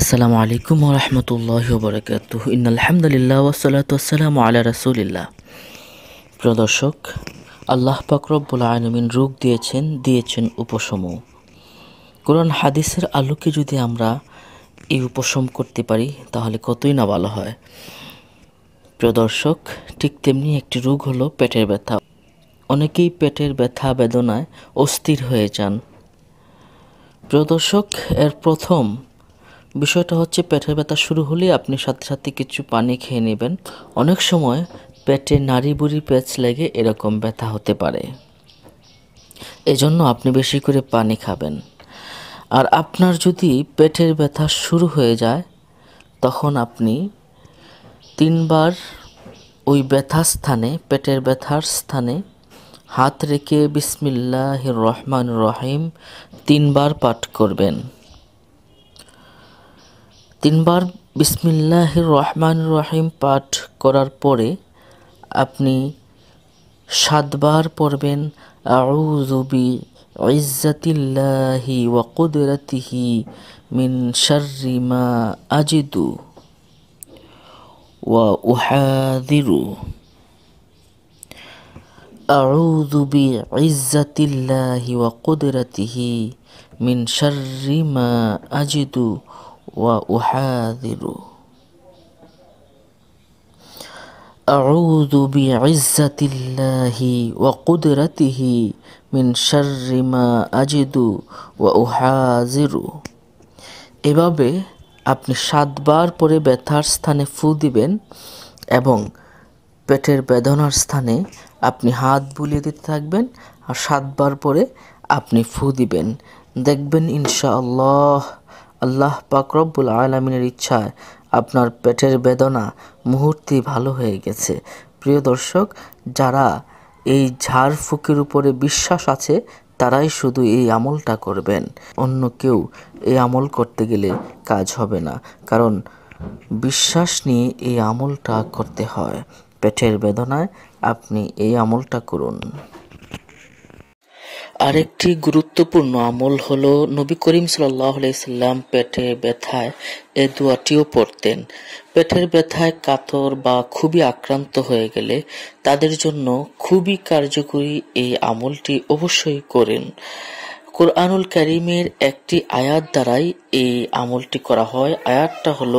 আসসালামু আলাইকুম রহমতুল্লাহ বরকাত ইনালহামদুলিল্লাহ ওসলাত আসসালামু আলা রাসুলিল্লাহ প্রদর্শক আল্লাহ পাকরব্বুল আলমিন রোগ দিয়েছেন দিয়েছেন উপশম কোরআন হাদিসের আলোকে যদি আমরা এই উপশম করতে পারি তাহলে কতই না ভালো হয় প্রদর্শক ঠিক তেমনি একটি রোগ হলো পেটের ব্যথা অনেকেই পেটের ব্যথা বেদনায় অস্থির হয়ে যান প্রদর্শক এর প্রথম বিষয়টা হচ্ছে পেটের ব্যথা শুরু হলে আপনি সাথে সাথে কিছু পানি খেয়ে নেবেন অনেক সময় পেটে নাড়ি বুড়ি লেগে এরকম ব্যথা হতে পারে এজন্য আপনি বেশি করে পানি খাবেন আর আপনার যদি পেটের ব্যথা শুরু হয়ে যায় তখন আপনি তিনবার ওই ব্যথার স্থানে পেটের ব্যথার স্থানে হাত রেখে বিসমিল্লাহ রহমান রহিম তিনবার পাঠ করবেন তিনবার বিসমিল্লাহ রহমান রহিম পাঠ করার পরে আপনি সাতবার পড়বেন আউজুবি ইজ্জাতিল্লাহি ওয়াকুদরাতিহি মিন শারিমা আজিদু ওয়া উহাদিরু أعوذ ইজ্জাতিল্লাহি الله وقدرته من আজিদু وأحاذر أعوذ بعزة الله وقدرته من شر ما أجد وأحاذر এভাবে আপনি সাতবার পরে ব্যথার স্থানে ফু দিবেন এবং পেটের বেদনার স্থানে আপনি হাত বুলিয়ে দিতে থাকবেন আর সাতবার পরে আপনি ফু দিবেন দেখবেন ইনশাআল্লাহ আল্লাহ পাকরব্বুল আলমিনের ইচ্ছায় আপনার পেটের বেদনা মুহূর্তেই ভালো হয়ে গেছে প্রিয় দর্শক যারা এই ঝাড় ফুকের উপরে বিশ্বাস আছে তারাই শুধু এই আমলটা করবেন অন্য কেউ এই আমল করতে গেলে কাজ হবে না কারণ বিশ্বাস নিয়ে এই আমলটা করতে হয় পেটের বেদনায় আপনি এই আমলটা করুন আরেকটি গুরুত্বপূর্ণ আমল হল নবী করিম সাল্লাম পেটে ব্যথায় এ দোয়াটিও পড়তেন পেটের ব্যথায় কাতর বা খুবই আক্রান্ত হয়ে গেলে তাদের জন্য খুবই কার্যকরী এই আমলটি অবশ্যই করেন কোরআনুল করিমের একটি আয়াত দ্বারাই এই আমলটি করা হয় আয়াতটা হল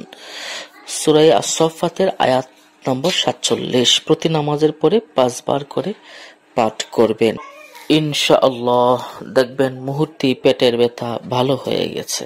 লা সুরাই আসফাতের আয়াত নম্বর সাতচল্লিশ প্রতি নামাজের পরে পাঁচবার করে পাঠ করবেন ইনশাআল্লাহ দেখবেন মুহূর্তে পেটের ব্যথা ভালো হয়ে গেছে